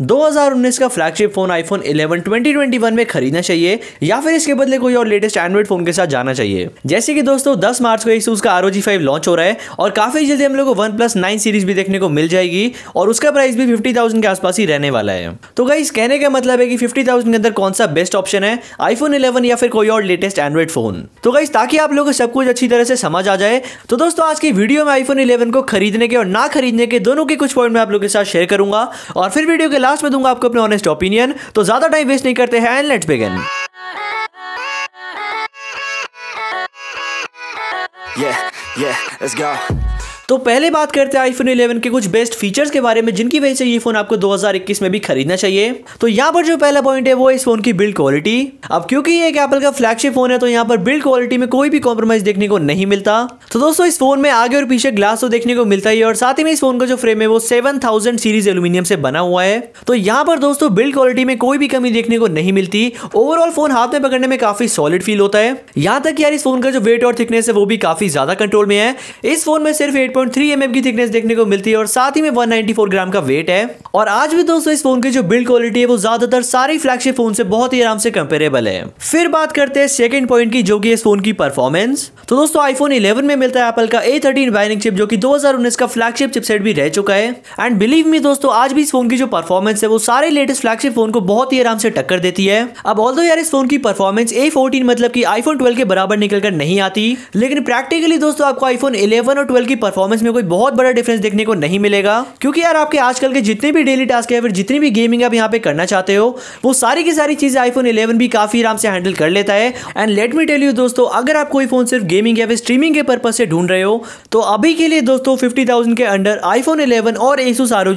2019 का flagship phone iPhone 11 2021 में खरीदना चाहिए या फिर इसके बदले कोई और लेटेस्ट एंड्रॉइड फोन के साथ जाना चाहिए जैसे कि दोस्तों 10 मार्च को इसू का आर फाइव लॉन्च हो रहा है और काफी जल्दी हम लोग को वन प्लस नाइन सीरीज भी देखने को मिल जाएगी और उसका प्राइस भी 50,000 के आसपास ही रहने वाला है तो गाइस कहने का मतलब है कि फिफ्टी के अंदर कौन सा बेस्ट ऑप्शन है आईफोन इलेवन या फिर कोई और लेटेस्ट एंड्रॉइड फोन तो गाइस ताकि आप लोग सब कुछ अच्छी तरह से समझ आ जाए तो दोस्तों आज की वीडियो में आईफोन इलेवन को खरीदने के और ना खरीदने के दोनों के कुछ पॉइंट में आप लोग के साथ शेयर करूंगा और फिर वीडियो के लास्ट में दूंगा आपको अपना ऑनेस्ट ओपिनियन तो ज्यादा टाइम वेस्ट नहीं करते हैं and let's begin Yeah, yeah, तो पहले बात करते हैं आईफोन इलेवन के कुछ बेस्ट फीचर्स के बारे में जिनकी वजह से ये फोन आपको 2021 में भी खरीदना चाहिए तो यहाँ पर जो पहला पॉइंट है वो इस फोन की बिल्ड क्वालिटी अब क्योंकि ये एक एप्पल का फ्लैगशिप फोन है तो यहाँ पर बिल्ड क्वालिटी में कोई भी कॉम्प्रोमाइज देखने को नहीं मिलता तो दोस्तों इस फोन में आगे और पीछे ग्लास तो देखने को मिलता ही है और साथ ही में इस फोन का जो फ्रेम है वो सेवन सीरीज एल्यूमिनियम से बना हुआ है तो यहाँ पर दोस्तों बिल्ड क्वालिटी में कोई भी कमी देखने को नहीं मिलती ओवरऑल फोन हाथ में पकड़ने में काफी सॉलिड फील होता है यहाँ तक यार इस फोन का जो वेट और थिकनेस है वो भी काफी ज्यादा कंट्रोल में है इस फोन में सिर्फ एट 3.3 की थिकनेस देखने को मिलती है और साथ ही में 194 ग्राम का वेट है और आज भी दोस्तों इस फोन की जो बिल्ड क्वालिटी है वो ज्यादातर सारी फ्लैगशिप फोन से बहुत ही आराम से कंपेरेबल है फिर बात करते हैं सेकंड पॉइंट की जो कि इस फोन की परफॉर्मेंस तो दोस्तों आईफोन इलेवन में मिलता है एप्पल का ए थर्टीन बाइनिंग चिप जो कि 2019 का फ्लैगशिप चिपसेट भी रह चुका है एंड बिलीव मी दोस्तों आज भी इस फोन की जो परफॉर्मेंस है वो सारे लेटेस्ट फ्लैगशिप फोन को बहुत ही आराम से टक्कर देती है अब ऑल्दो यार इस फोन की परफॉर्मेंस ए मतलब की आईफोन ट्वेल्व के बराबर निकलकर नहीं आती लेकिन प्रैक्टिकली दोस्तों आपको आईफोन इलेवन और ट्वेल्व की परफॉर्मेंस परफॉर्मेंस में कोई बहुत बड़ा डिफरेंस देखने को नहीं मिलेगा क्योंकि यार आपके आजकल के जितने भी डेली टास्क है फिर जितनी भी गेमिंग आप यहाँ पे करना चाहते हो वो सारी की सारी चीज़ें आईफोन इलेवन भी काफ़ी आराम से हैंडल कर लेता है and let me tell you दोस्तों अगर आप कोई फ़ोन सिर्फ गेमिंग या फिर स्ट्रीमिंग के पर्पज से ढूंढ रहे हो तो अभी के लिए दोस्तों फिफ्टी के अंडर आईफोन इलेवन और एसूस आर ओ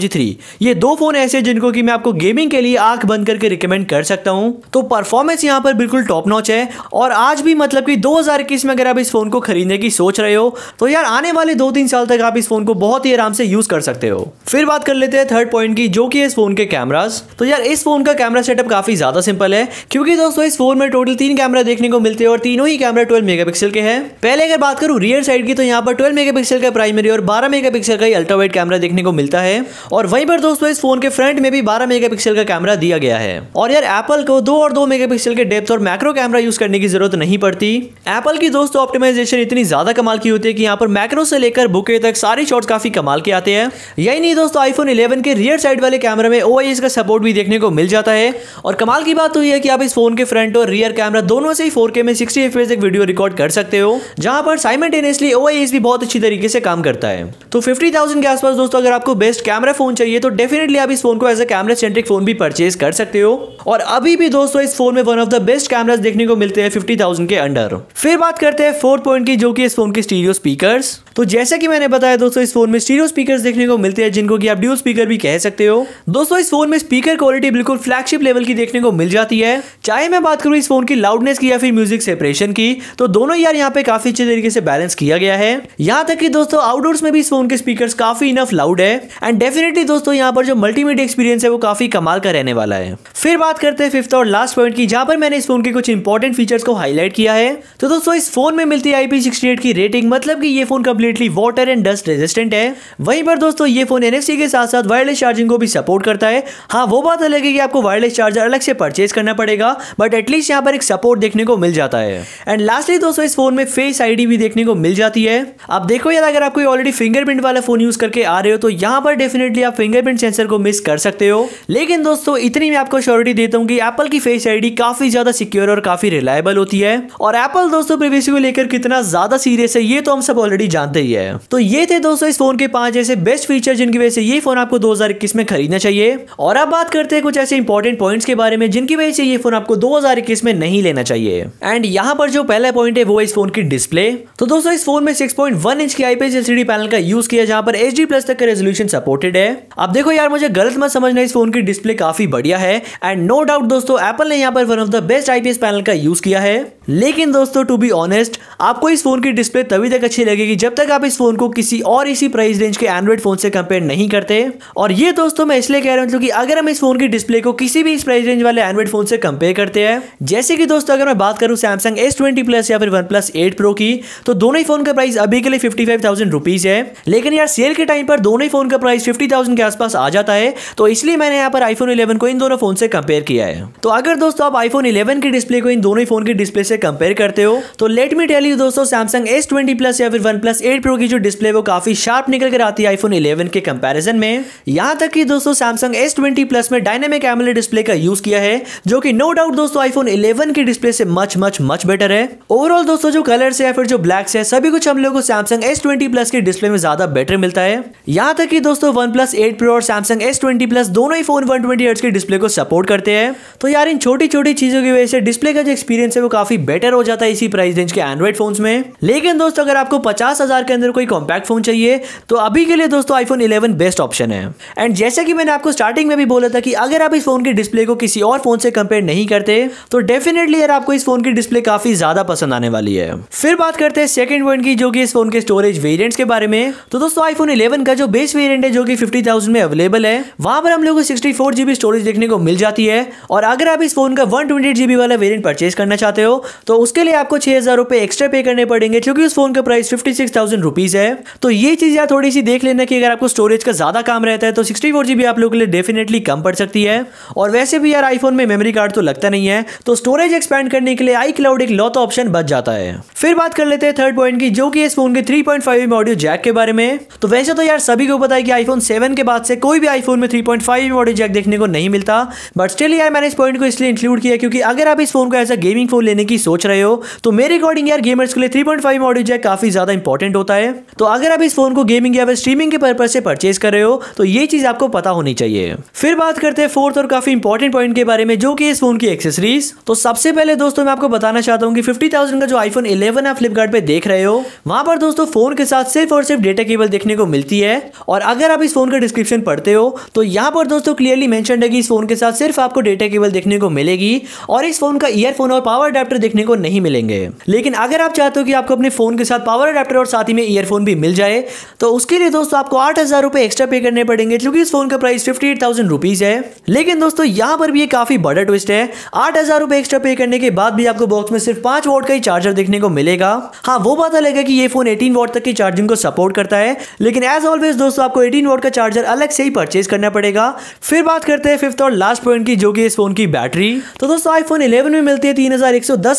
ये दो फ़ोन ऐसे जिनको कि मैं आपको गेमिंग के लिए आंख बंद करके रिकमेंड कर सकता हूँ तो परफॉर्मेंस यहाँ पर बिल्कुल टॉप नॉच है और आज भी मतलब कि दो में अगर आप इस फ़ोन को खरीदने की सोच रहे हो तो यार आने वाले दो तीन साल तक आप इस फोन को बहुत ही आराम से यूज कर सकते हो फिर बात कर लेते हैं थर्ड पॉइंट की जो कि इस फोन के कैमराज तो यार इस फोन का कैमरा सेटअप काफी ज्यादा सिंपल है क्योंकि दोस्तों इस फोन में टोटल तीन कैमरा देखने को मिलते हैं और तीनों ही कैमरा ट्वेल्व मेगा के हैं पहले अगर बात करूं रियर साइड की तो यहाँ पर ट्वेल्व मेगा का प्राइमरी और बारह मेगापिक्सल का अल्ट्रावाइड कैमरा देखने को मिलता है और वहीं पर दोस्तों इस फोन के फ्रंट में भी बारह मेगा का कैमरा दिया गया है और यार एप्पल को दो और दो मेगा के डेप्थ और मैक्रो कैमरा यूज करने की जरूरत नहीं पड़ती एप्पल की दोस्तों ऑप्टिमाइजेशन इतनी ज्यादा कमाल की होती है कि यहाँ पर मैक्रो से लेकर बुक ओके तक सारे शॉट्स काफ़ी कमाल के आते हैं यही नहीं दोस्तों आईफोन 11 के रियर साइड वाले कैमरे में ओ का सपोर्ट भी देखने को मिल जाता है और कमाल की बात तो यह है कि आप इस फोन के फ्रंट और रियर कैमरा दोनों से ही फोर में सिक्सटी एफ तक वीडियो रिकॉर्ड कर सकते हो जहां पर साइमल्टेनियसली ओ भी बहुत अच्छी तरीके से काम करता है तो फिफ्टी के आसपास दोस्तों अगर आपको बेस्ट कैमरा फोन चाहिए तो डेफिनेटली आप इस फोन को as a camera centric phone भी परचेज कर सकते हो और अभी भी दोस्तों इस फोन में one of the best cameras देखने को मिलते हैं 50,000 के अंडर फिर बात करते हैं फोर्थ पॉइंट की जो कि इस फोन के स्टीरियो स्पीकर्स तो जैसा कि मैंने बताया दोस्तों इस फोन में स्टीरियो स्पीकर देखने को मिलते हैं जिनको कि आप ड्यूल स्पीकर भी कह सकते हो दोस्तों इस फोन में स्पीकर क्वालिटी बिल्कुल फ्लैगशिप लेवल की देखने को मिल जाती है चाहे मैं बात करूँ इस फोन की लाउडनेस की या फिर म्यूजिक सेपरेशन की तो दोनों यार यहाँ पे काफी अच्छे तरीके से बैलेंस किया गया है यहाँ तक कि दोस्तों आउटडोर्स में भी इस फोन के स्पीकर काफी इनफ लाउड है एंड डेफिनेटली दोस्तों यहाँ पर जो मल्टीमीडिया एक्सपीरियंस है वो काफी कमाल का रहने वाला है फिर बात करते हैं फिफ्थ और लास्ट पॉइंट की जहाँ पर मैंने इस फोन के कुछ इंपॉर्टेंट फीचर्स को हाईलाइट किया है तो दोस्तों इस फोन में मिलती है आईपी की रेटिंग मतलब की ये फोन कब completely water and dust resistant है वहीं पर दोस्तों ये फोन एन के साथ साथ वायरलेस चार्जिंग को भी सपोर्ट करता है हाँ वो बात अलग है कि आपको वायरलेस चार्जर अलग से परचेज करना पड़ेगा बट एटलीस्ट यहाँ पर एक सपोर्ट देखने को मिल जाता है एंड लास्टली दोस्तों इस फोन में फेस आई भी देखने को मिल जाती है आप देखो यार अगर आप कोई ऑलरेडी फिंगरप्रिंट वाला फोन यूज करके आ रहे हो तो यहाँ पर डेफिनेटली आप फिंगरप्रिंट सेंसर को मिस कर सकते हो लेकिन दोस्तों इतनी मैं आपको श्योरिटी देता हूँ कि एप्पल की फेस आई काफी ज्यादा सिक्योर और काफी रिलायबल होती है और एप्पल दोस्तों प्रिवेसी को लेकर कितना ज्यादा सीरियस है ये तो हम सब ऑलरेडी जानते दी है तो ये थे दोस्तों इस फोन के पांच ऐसे बेस्ट फीचर जिनकी वजह से ये फोन आपको 2021 में खरीदना चाहिए और अब बात करते हैं कुछ ऐसे इंपॉर्टेंट पॉइंट के बारे में जिनकी वजह से ये फोन आपको दो में नहीं लेना चाहिए एंड यहाँ पर जो पहला पॉइंट है वो इस फोन की डिस्प्ले तो दोस्तों इस फोन में 6.1 इंच की आईपीएस एलसीडी पैनल का यूज किया जहां पर एच प्लस तक का रेजोल्यूशन सपोर्टेड है अब देखो यार मुझे गलत मत समझना इस फोन की डिस्प्ले काफी बढ़िया है एंड नो डाउट दोस्तों एप्पल ने यहाँ पर one of the best IPS panel का यूज किया है लेकिन दोस्तों टू बी ऑनेस्ट आपको इस फ़ोन की डिस्प्ले तभी तक अच्छी लगेगी जब तक आप इस फ़ोन को किसी और इसी प्राइस रेंज के एंड्रॉइड फ़ोन से कंपेयर नहीं करते और ये दोस्तों मैं इसलिए कह रहा हूं क्योंकि अगर हम इस फ़ोन की डिस्प्ले को किसी भी इस प्राइस रेंज वाले एंड्रॉइड फ़ोन से कंपेयर करते हैं जैसे कि दोस्तों अगर मैं बात करूं सैमसंग एस ट्वेंटी प्लस या फिर वन प्लस एट प्रो की तो दोनों ही फ़ोन का प्राइस अभी के लिए फिफ्टी फाइव थाउजेंड रुपीज़ है लेकिन यार सेल के टाइम पर दोनों ही फ़ोन का प्राइस फिफ्टी थाउजेंड के आसपास आ जाता है तो इसलिए मैंने यहाँ पर आईफोन इलेवन को इन दोनों फ़ोन से कंपेयर किया है तो अगर दोस्तों आप आईफोन इलेवन की डिस्प्ले को इन दोनों ही फ़ोन की डिस्प्ले से से कंपेयर करते हो तो लेट मी टेल यू दोस्तों सैमसंग एस ट्वेंटी प्लस या फिर वन प्लस एट प्रो की जो डिस्प्ले वो काफी शार्प निकल कर आती है आईफोन इलेवन के कंपेरिजन में यहाँ तक कि दोस्तों सैमसंग एस ट्वेंटी प्लस में डायनेमिक एमले डिस्प्ले का यूज किया है जो कि नो डाउट दोस्तों आईफोन इलेवन की डिस्प्ले से मच मच मच बेटर है ओवरऑल दोस्तों जो कलर है या फिर जो ब्लैक्स है सभी कुछ हम लोग को सैमसंग एस ट्वेंटी प्लस के डिस्प्ले में ज्यादा बेटर मिलता है यहाँ तक कि दोस्तों वन प्लस एट प्रो और सैमसंग एस ट्वेंटी प्लस दोनों ही फोन वन ट्वेंटी के डिस्प्ले को सपोर्ट करते हैं तो यार इन छोटी छोटी चीजों की वजह से डिस्प्ले का जो एक्सपीरियंस है वो काफी बेटर हो जाता है इसी प्राइस रेंज के एंड्रॉइड फोन्स में लेकिन दोस्तों अगर आपको पचास हजार के अंदर कोई कॉम्पैक्ट फोन चाहिए तो अभी के लिए दोस्तों आईफोन 11 बेस्ट ऑप्शन है एंड जैसे कि मैंने आपको स्टार्टिंग में भी बोला था कि अगर आप इस फोन के डिस्प्ले को किसी और फोन से कंपेयर नहीं करते तो डेफिनेटली यार आपको इस फोन की डिस्प्ले काफी ज्यादा पसंद आने वाली है फिर बात करते हैं सेकंड पॉइंट की जो कि इस फोन के स्टोरेज वेरिएंट्स के बारे में तो दोस्तों आईफोन 11 का जो बेस वेरिएंट है जो कि 50,000 में अवेलेबल है वहां पर हम लोग को सिक्सटी जीबी स्टोरेज देखने को मिल जाती है और अगर आप इस फोन का वन वाला वेरियंट परचेज करना चाहते हो तो उसके लिए आपको छह हज़ार रुपए एक्स्ट्रा पे करने पड़ेंगे क्योंकि उस फ़ोन का price fifty six thousand rupees है तो ये चीज़ यार थोड़ी सी देख लेना की अगर आपको स्टोरेज का ज़्यादा काम रहता है तो सिक्सटी फोर जीबी आप लोगों के लिए डेफिनेटली कम पड़ सकती है और वैसे भी यार आईफोन में मेमोरी कार्ड तो लगता नहीं है तो स्टोरेज एक्सपेंड करने के लिए आई क्लाउड एक लौता ऑप्शन बच जाता है फिर बात कर लेते हैं थर्ड पॉइंट की जो कि इस फोन के three point five audio jack के बारे में तो वैसे तो यार सभी को पता है कि आईफोन सेवन के बाद से कोई भी आईफोन में three point five audio jack देखने को नहीं मिलता बट स्टिल यार मैंने इस पॉइंट को इसलिए इंक्लूड किया क्योंकि अगर आप इस फोन को एज अ गेमिंग फोन लेने की सोच रहे हो तो मेरे अकॉर्डिंग यार गेमर्स के लिए three point five model jack काफी ज्यादा इंपॉर्टेंट होता है तो अगर आप इस फोन को गेमिंग या फिर स्ट्रीमिंग के पर्पज से परचेज कर रहे हो तो ये चीज आपको पता होनी चाहिए फिर बात करते हैं फोर्थ और काफी इंपॉर्टेंट पॉइंट के बारे में जो कि इस फोन की एक्सेसरीज तो सबसे पहले दोस्तों मैं आपको बताना चाहता हूँ कि फिफ्टी थाउजेंड का जो आईफोन इलेवन आप फ्लिपकार्ट देख रहे हो वहां पर दोस्तों फोन के साथ सिर्फ और सिर्फ डेटा केबल देखने को मिलती है और अगर आप इस फोन का डिस्क्रिप्शन पढ़ते हो तो यहाँ पर दोस्तों क्लियरली मेंशन है कि इस फोन के साथ सिर्फ आपको डेटा केबल देखने को मिलेगी और इस फोन का ईयरफोन और पावर अडेप्टर देखने देखने को नहीं मिलेंगे लेकिन अगर आप चाहते हो कि आपको अपने फोन के साथ पावर अडेप्टर और साथ ही में ईयरफोन भी मिल जाए तो उसके लिए दोस्तों आपको आठ हजार एक्स्ट्रा पे करने पड़ेंगे क्योंकि इस फोन का प्राइस फिफ्टी एट थाउजेंड है लेकिन दोस्तों यहाँ पर भी ये काफी बड़ा ट्विस्ट है आठ हजार रुपए एक्स्ट्रा पे करने के बाद भी आपको बॉक्स में सिर्फ पांच वोट का ही चार्जर देखने को मिलेगा हाँ वो बात अलग है कि ये फोन 18 वोट तक की चार्जिंग को सपोर्ट करता है लेकिन एज ऑलवेज दोस्तों आपको 18 वोट का चार्जर अलग से ही परचेज करना पड़ेगा फिर बात करते हैं फिफ्थ और लास्ट पॉइंट की जो कि इस फोन की बैटरी तो दोस्तों आईफोन इलेवन में मिलती है तीन हजार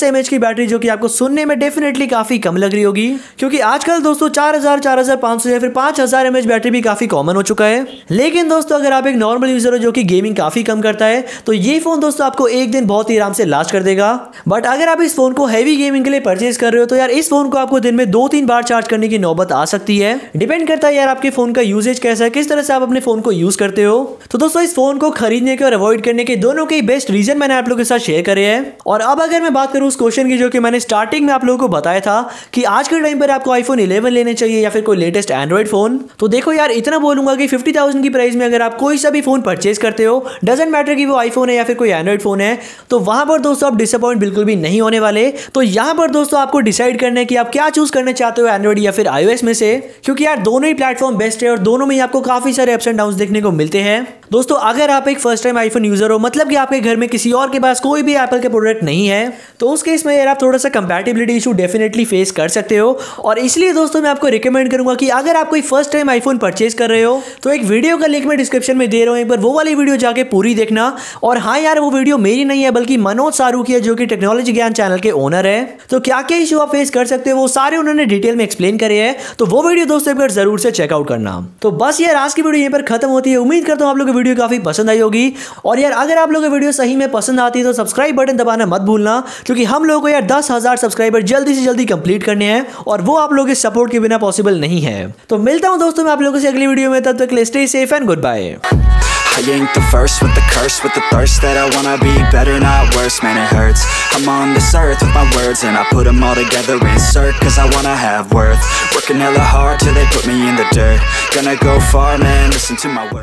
एम की बैटरी जो कि आपको सुनने में डेफिनेटली काफ़ी कम लग रही होगी क्योंकि आजकल दोस्तों चार हजार चार हजार पांच सौ या फिर पांच हजार एम बैटरी भी काफ़ी कॉमन हो चुका है लेकिन दोस्तों अगर आप एक नॉर्मल यूज़र हो जो कि गेमिंग काफ़ी कम करता है तो ये फ़ोन दोस्तों आपको एक दिन बहुत ही आराम से लास्ट कर देगा बट अगर आप इस फ़ोन को हैवी गेमिंग के लिए परचेज कर रहे हो तो यार इस फ़ोन को आपको दिन में दो तीन बार चार्ज करने की नौबत आ सकती है डिपेंड करता है यार आपके फ़ोन का यूजेज कैसा है किस तरह से आप अपने फ़ोन को यूज़ करते हो तो दोस्तों इस फ़ोन को खरीदने के और अवॉइड करने के दोनों के बेस्ट रीज़न मैंने आप लोगों के साथ शेयर करे हैं और अब अगर मैं बात करूँ उस क्वेश्चन की जो कि मैंने स्टार्टिंग में आप लोगों को बताया था कि आज के टाइम पर आपको आईफोन 11 लेने चाहिए या फिर कोई लेटेस्ट एंड्रॉइड फोन तो देखो यार इतना बोलूंगा कि 50,000 की प्राइस में अगर आप कोई सा भी फोन परचेज करते हो डजेंट मैटर कि वो आईफोन है या फिर कोई एंड्रॉइड फोन है तो वहां पर दोस्तों आप डिसअपॉइंट बिल्कुल भी नहीं होने वाले तो यहां पर दोस्तों आपको डिसाइड करना है कि आप क्या चूज करना चाहते हो एंड्रॉइड या फिर आईओएस में से क्योंकि यार दोनों ही प्लेटफॉर्म बेस्ट है और दोनों में आपको काफी सारे अप्स एंड डाउन देखने को मिलते हैं दोस्तों अगर आप एक फर्स्ट टाइम आईफोन यूजर हो मतलब कि आपके घर में किसी और के पास कोई भी एप्पल के प्रोडक्ट नहीं है तो उस केस में यार आप थोड़ा सा कंपेटेबिलिटी इशू डेफिनेटली फेस कर सकते हो और इसलिए दोस्तों मैं आपको रिकमेंड करूंगा कि अगर आप कोई फर्स्ट टाइम आईफोन परचेज कर रहे हो तो एक वीडियो का लिंक मैं डिस्क्रिप्शन में दे रहा हूँ एक बार वो वाली वीडियो जाके पूरी देखना और हाँ यार वो वीडियो मेरी नहीं है बल्कि मनोज सारू की है जो कि टेक्नोलॉजी ज्ञान चैनल के ओनर है तो क्या क्या इशू आप फेस कर सकते हो वो सारे उन्होंने डिटेल में एक्सप्लेन करे है तो वो वीडियो दोस्तों एक बार जरूर से चेकआउट करना तो बस यार आज की वीडियो यहीं पर खत्म होती है उम्मीद करता हूँ आप लोग वीडियो काफी पसंद आई होगी और यार अगर आप लोग वीडियो सही में पसंद आती है तो सब्सक्राइब बटन दबाना मत भूलना क्योंकि हम लोगों को यार दस हज़ार सब्सक्राइबर जल्दी से जल्दी कंप्लीट करने हैं और वो आप लोगों के सपोर्ट के बिना पॉसिबल नहीं है तो मिलता हूँ दोस्तों मैं आप लोगों से अगली वीडियो में तब तक तो stay safe and goodbye I ain't the first with the curse, with the thirst that I wanna be better, not worse, man it hurts I'm on this earth with my words and I put them all together, in insert, cause I wanna have worth Working hella hard till they put me in the dirt, gonna go far man, listen to my words